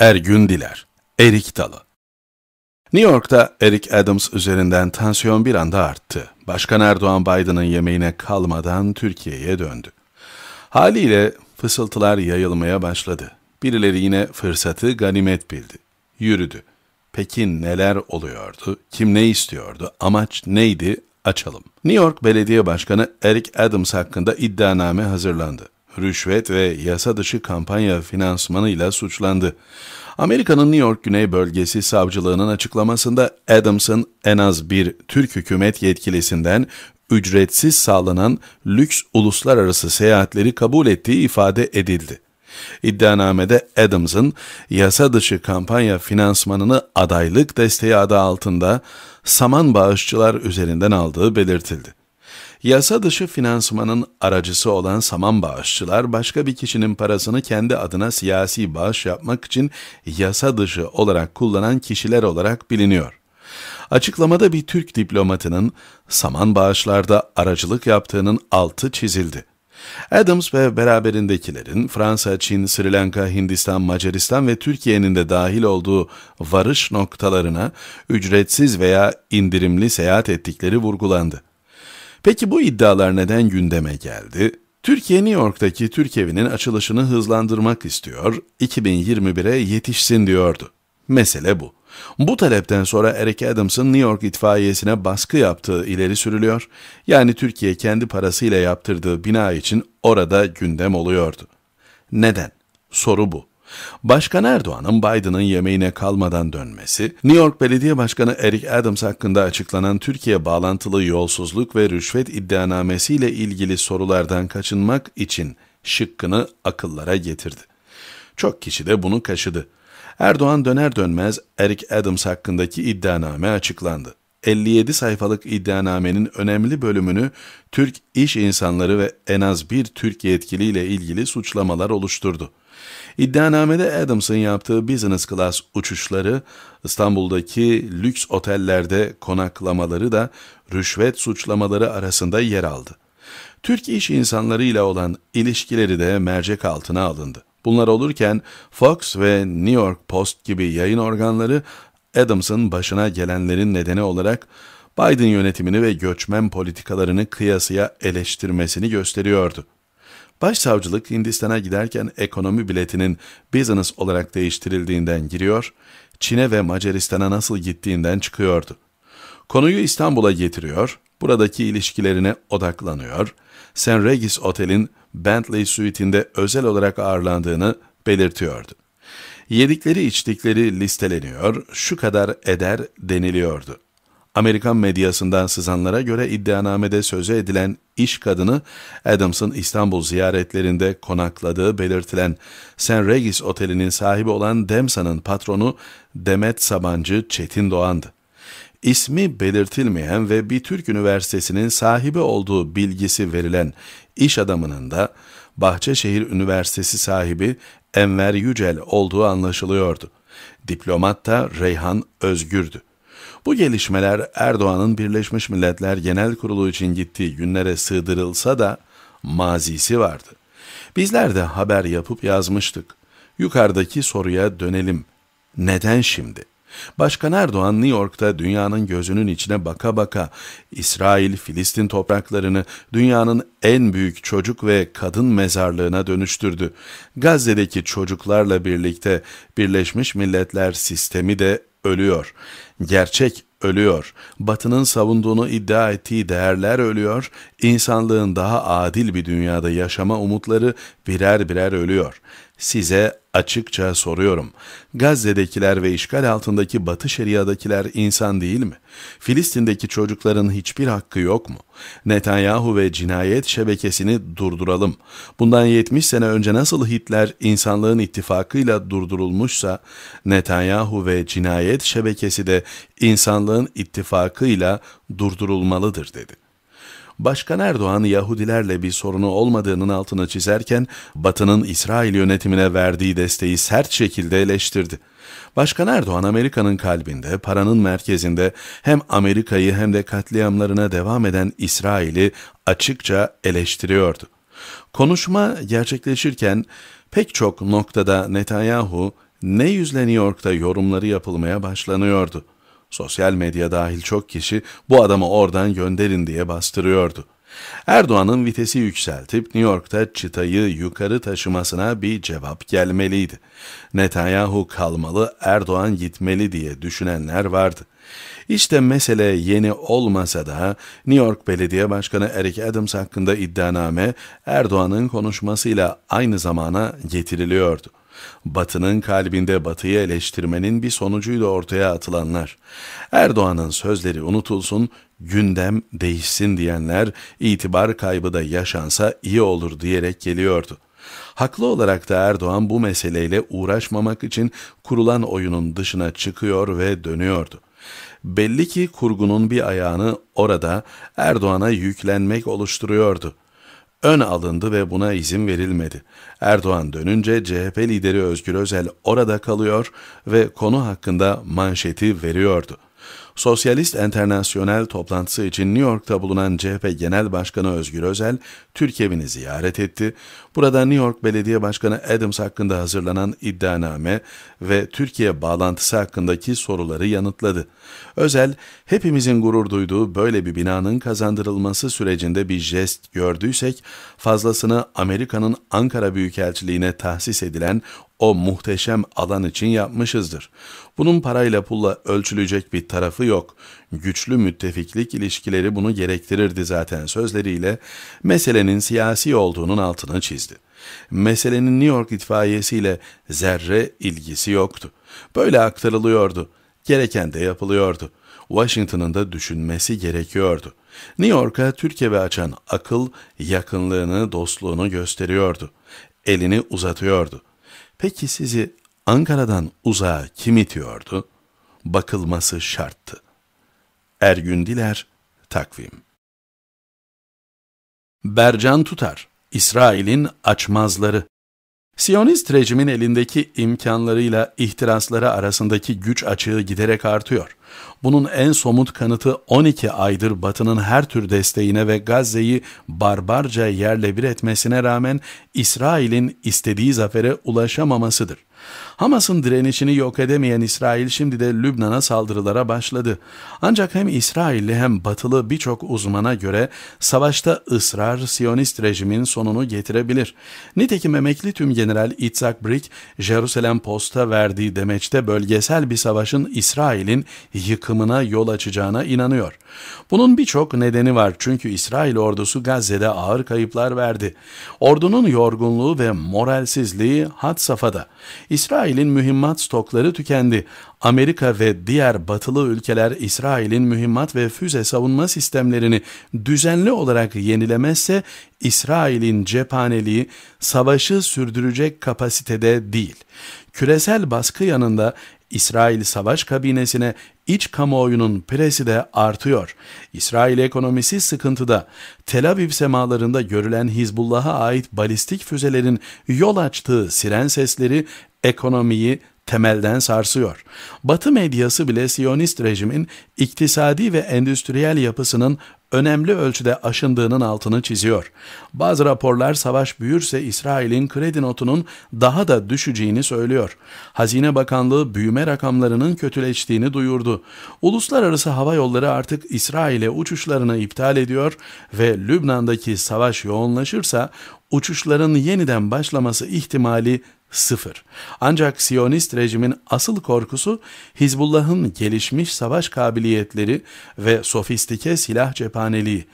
Ergün Diler, Erik Dalı. New York'ta Eric Adams üzerinden tansiyon bir anda arttı. Başkan Erdoğan Biden'ın yemeğine kalmadan Türkiye'ye döndü. Haliyle fısıltılar yayılmaya başladı. Birileri yine fırsatı ganimet bildi. Yürüdü. Peki neler oluyordu? Kim ne istiyordu? Amaç neydi? Açalım. New York Belediye Başkanı Eric Adams hakkında iddianame hazırlandı rüşvet ve yasa dışı kampanya finansmanıyla suçlandı. Amerika'nın New York Güney Bölgesi Savcılığının açıklamasında Adams'ın en az bir Türk hükümet yetkilisinden ücretsiz sağlanan lüks uluslararası seyahatleri kabul ettiği ifade edildi. İddianamede Adams'ın yasa dışı kampanya finansmanını adaylık desteği adı altında saman bağışçılar üzerinden aldığı belirtildi. Yasa dışı finansmanın aracısı olan saman bağışçılar başka bir kişinin parasını kendi adına siyasi bağış yapmak için yasa dışı olarak kullanan kişiler olarak biliniyor. Açıklamada bir Türk diplomatının saman bağışlarda aracılık yaptığının altı çizildi. Adams ve beraberindekilerin Fransa, Çin, Sri Lanka, Hindistan, Macaristan ve Türkiye'nin de dahil olduğu varış noktalarına ücretsiz veya indirimli seyahat ettikleri vurgulandı. Peki bu iddialar neden gündeme geldi? Türkiye New York'taki Türk evinin açılışını hızlandırmak istiyor, 2021'e yetişsin diyordu. Mesele bu. Bu talepten sonra Eric Adams'ın New York itfaiyesine baskı yaptığı ileri sürülüyor. Yani Türkiye kendi parasıyla yaptırdığı bina için orada gündem oluyordu. Neden? Soru bu. Başkan Erdoğan'ın Biden'ın yemeğine kalmadan dönmesi, New York Belediye Başkanı Eric Adams hakkında açıklanan Türkiye bağlantılı yolsuzluk ve rüşvet iddianamesiyle ilgili sorulardan kaçınmak için şıkkını akıllara getirdi. Çok kişi de bunu kaşıdı. Erdoğan döner dönmez Eric Adams hakkındaki iddianame açıklandı. 57 sayfalık iddianamenin önemli bölümünü Türk iş insanları ve en az bir Türk yetkiliyle ilgili suçlamalar oluşturdu. İddianamede Adams'ın yaptığı business class uçuşları, İstanbul'daki lüks otellerde konaklamaları da rüşvet suçlamaları arasında yer aldı. Türk iş insanlarıyla olan ilişkileri de mercek altına alındı. Bunlar olurken Fox ve New York Post gibi yayın organları Adams'ın başına gelenlerin nedeni olarak Biden yönetimini ve göçmen politikalarını kıyasıya eleştirmesini gösteriyordu. Başsavcılık Hindistan'a giderken ekonomi biletinin business olarak değiştirildiğinden giriyor, Çin'e ve Macaristan'a nasıl gittiğinden çıkıyordu. Konuyu İstanbul'a getiriyor, buradaki ilişkilerine odaklanıyor, St. Regis Otel'in Bentley Suite'inde özel olarak ağırlandığını belirtiyordu. Yedikleri içtikleri listeleniyor, şu kadar eder deniliyordu. Amerikan medyasından sızanlara göre iddianamede söze edilen iş kadını Adams'ın İstanbul ziyaretlerinde konakladığı belirtilen St. Regis Oteli'nin sahibi olan Demsa'nın patronu Demet Sabancı Çetin Doğan'dı. İsmi belirtilmeyen ve bir Türk üniversitesinin sahibi olduğu bilgisi verilen iş adamının da Bahçeşehir Üniversitesi sahibi Enver Yücel olduğu anlaşılıyordu. Diplomat da Reyhan Özgür'dü. Bu gelişmeler Erdoğan'ın Birleşmiş Milletler Genel Kurulu için gittiği günlere sığdırılsa da mazisi vardı. Bizler de haber yapıp yazmıştık. Yukarıdaki soruya dönelim. Neden şimdi? Başkan Erdoğan New York'ta dünyanın gözünün içine baka baka İsrail, Filistin topraklarını dünyanın en büyük çocuk ve kadın mezarlığına dönüştürdü. Gazze'deki çocuklarla birlikte Birleşmiş Milletler sistemi de ölüyor. Gerçek ölüyor. Batının savunduğunu iddia ettiği değerler ölüyor. İnsanlığın daha adil bir dünyada yaşama umutları birer birer ölüyor. Size Açıkça soruyorum. Gazze'dekiler ve işgal altındaki Batı Şeria'dakiler insan değil mi? Filistin'deki çocukların hiçbir hakkı yok mu? Netanyahu ve cinayet şebekesini durduralım. Bundan 70 sene önce nasıl Hitler insanlığın ittifakıyla durdurulmuşsa, Netanyahu ve cinayet şebekesi de insanlığın ittifakıyla durdurulmalıdır dedi. Başkan Erdoğan Yahudilerle bir sorunu olmadığının altını çizerken Batı'nın İsrail yönetimine verdiği desteği sert şekilde eleştirdi. Başkan Erdoğan Amerika'nın kalbinde, paranın merkezinde hem Amerika'yı hem de katliamlarına devam eden İsrail'i açıkça eleştiriyordu. Konuşma gerçekleşirken pek çok noktada Netanyahu ne yüzle New York'ta yorumları yapılmaya başlanıyordu. Sosyal medya dahil çok kişi bu adamı oradan gönderin diye bastırıyordu.'' Erdoğan'ın vitesi yükseltip New York'ta çıtayı yukarı taşımasına bir cevap gelmeliydi. Netanyahu kalmalı, Erdoğan gitmeli diye düşünenler vardı. İşte mesele yeni olmasa da New York Belediye Başkanı Eric Adams hakkında iddianame Erdoğan'ın konuşmasıyla aynı zamana getiriliyordu. Batı'nın kalbinde Batı'yı eleştirmenin bir sonucuydu ortaya atılanlar. Erdoğan'ın sözleri unutulsun, gündem değişsin diyenler itibar kaybı da yaşansa iyi olur diyerek geliyordu. Haklı olarak da Erdoğan bu meseleyle uğraşmamak için kurulan oyunun dışına çıkıyor ve dönüyordu. Belli ki kurgunun bir ayağını orada Erdoğan'a yüklenmek oluşturuyordu ön alındı ve buna izin verilmedi. Erdoğan dönünce CHP lideri Özgür Özel orada kalıyor ve konu hakkında manşeti veriyordu. Sosyalist Enternasyonel toplantısı için New York'ta bulunan CHP Genel Başkanı Özgür Özel, Türkiye'ni ziyaret etti. Burada New York Belediye Başkanı Adams hakkında hazırlanan iddianame ve Türkiye bağlantısı hakkındaki soruları yanıtladı. Özel, hepimizin gurur duyduğu böyle bir binanın kazandırılması sürecinde bir jest gördüysek, fazlasını Amerika'nın Ankara Büyükelçiliğine tahsis edilen o muhteşem alan için yapmışızdır. Bunun parayla pulla ölçülecek bir tarafı yok. Güçlü müttefiklik ilişkileri bunu gerektirirdi zaten sözleriyle meselenin siyasi olduğunun altını çizdi. Meselenin New York itfaiyesiyle zerre ilgisi yoktu. Böyle aktarılıyordu. Gereken de yapılıyordu. Washington'ın da düşünmesi gerekiyordu. New York'a Türkiye ve açan akıl yakınlığını, dostluğunu gösteriyordu. Elini uzatıyordu Peki sizi Ankara'dan uzağa kim itiyordu? Bakılması şarttı. Ergün Diler, Takvim Bercan Tutar, İsrail'in Açmazları Siyonist rejimin elindeki imkanlarıyla ihtirasları arasındaki güç açığı giderek artıyor. Bunun en somut kanıtı 12 aydır Batı'nın her tür desteğine ve Gazze'yi barbarca yerle bir etmesine rağmen İsrail'in istediği zafere ulaşamamasıdır. Hamas'ın direnişini yok edemeyen İsrail şimdi de Lübnan'a saldırılara başladı. Ancak hem İsrailli hem batılı birçok uzmana göre savaşta ısrar Siyonist rejimin sonunu getirebilir. Nitekim emekli tüm general Itzhak Brick, Jerusalem Post'a verdiği demeçte bölgesel bir savaşın İsrail'in yıkımına yol açacağına inanıyor. Bunun birçok nedeni var çünkü İsrail ordusu Gazze'de ağır kayıplar verdi. Ordunun yorgunluğu ve moralsizliği had safhada. İsrail'in mühimmat stokları tükendi. Amerika ve diğer batılı ülkeler İsrail'in mühimmat ve füze savunma sistemlerini düzenli olarak yenilemezse İsrail'in cephaneliği savaşı sürdürecek kapasitede değil. Küresel baskı yanında İsrail savaş kabinesine iç kamuoyunun presi de artıyor. İsrail ekonomisi sıkıntıda. Tel Aviv semalarında görülen Hizbullah'a ait balistik füzelerin yol açtığı siren sesleri ekonomiyi temelden sarsıyor. Batı medyası bile Siyonist rejimin iktisadi ve endüstriyel yapısının önemli ölçüde aşındığının altını çiziyor. Bazı raporlar savaş büyürse İsrail'in kredi notunun daha da düşeceğini söylüyor. Hazine Bakanlığı büyüme rakamlarının kötüleştiğini duyurdu. Uluslararası hava yolları artık İsrail'e uçuşlarını iptal ediyor ve Lübnan'daki savaş yoğunlaşırsa uçuşların yeniden başlaması ihtimali sıfır. Ancak Siyonist rejimin asıl korkusu Hizbullah'ın gelişmiş savaş kabiliyetleri ve sofistike silah cephaneliği.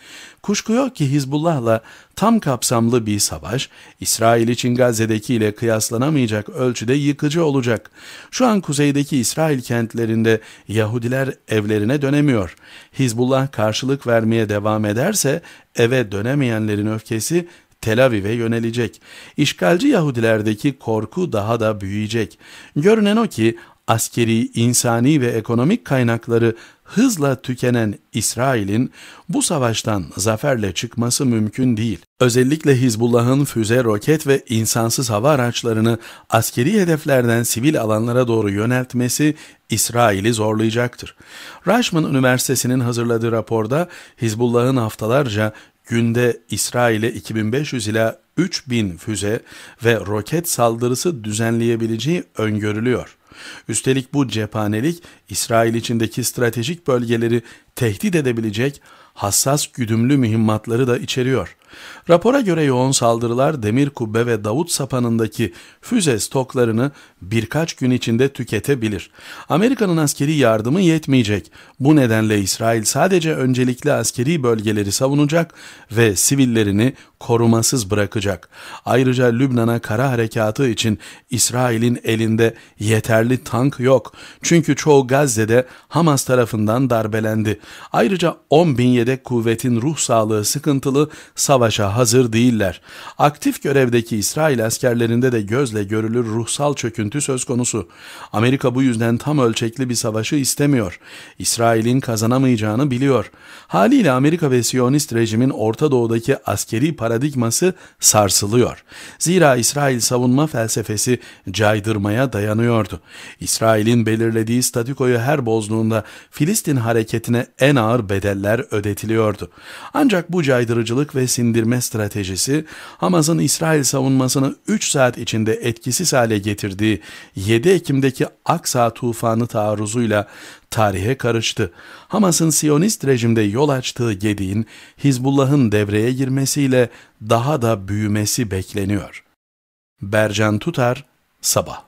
Kuşku yok ki Hizbullah'la tam kapsamlı bir savaş İsrail için Gazze'deki ile kıyaslanamayacak ölçüde yıkıcı olacak. Şu an kuzeydeki İsrail kentlerinde Yahudiler evlerine dönemiyor. Hizbullah karşılık vermeye devam ederse eve dönemeyenlerin öfkesi Tel Aviv'e yönelecek. İşgalci Yahudilerdeki korku daha da büyüyecek. Görünen o ki askeri, insani ve ekonomik kaynakları hızla tükenen İsrail'in bu savaştan zaferle çıkması mümkün değil. Özellikle Hizbullah'ın füze, roket ve insansız hava araçlarını askeri hedeflerden sivil alanlara doğru yöneltmesi İsrail'i zorlayacaktır. Rushman Üniversitesi'nin hazırladığı raporda Hizbullah'ın haftalarca günde İsrail'e 2500 ila 3000 füze ve roket saldırısı düzenleyebileceği öngörülüyor. Üstelik bu cephanelik İsrail içindeki stratejik bölgeleri tehdit edebilecek hassas güdümlü mühimmatları da içeriyor. Rapora göre yoğun saldırılar demir kubbe ve davut sapanındaki füze stoklarını birkaç gün içinde tüketebilir. Amerika'nın askeri yardımı yetmeyecek. Bu nedenle İsrail sadece öncelikli askeri bölgeleri savunacak ve sivillerini korumasız bırakacak. Ayrıca Lübnan'a kara harekatı için İsrail'in elinde yeterli tank yok. Çünkü çoğu Gazze'de Hamas tarafından darbelendi. Ayrıca 10 bin yedek kuvvetin ruh sağlığı sıkıntılı, savaşa hazır değiller. Aktif görevdeki İsrail askerlerinde de gözle görülür ruhsal çöküntü söz konusu. Amerika bu yüzden tam ölçekli bir savaşı istemiyor. İsrail'in kazanamayacağını biliyor. Haliyle Amerika ve Siyonist rejimin Orta Doğu'daki askeri paradigması sarsılıyor. Zira İsrail savunma felsefesi caydırmaya dayanıyordu. İsrail'in belirlediği statikoyu her bozduğunda Filistin hareketine en ağır bedeller ödedi üretiliyordu. Ancak bu caydırıcılık ve sindirme stratejisi Hamas'ın İsrail savunmasını 3 saat içinde etkisiz hale getirdiği 7 Ekim'deki Aksa tufanı taarruzuyla tarihe karıştı. Hamas'ın Siyonist rejimde yol açtığı gediğin Hizbullah'ın devreye girmesiyle daha da büyümesi bekleniyor. Bercan Tutar, Sabah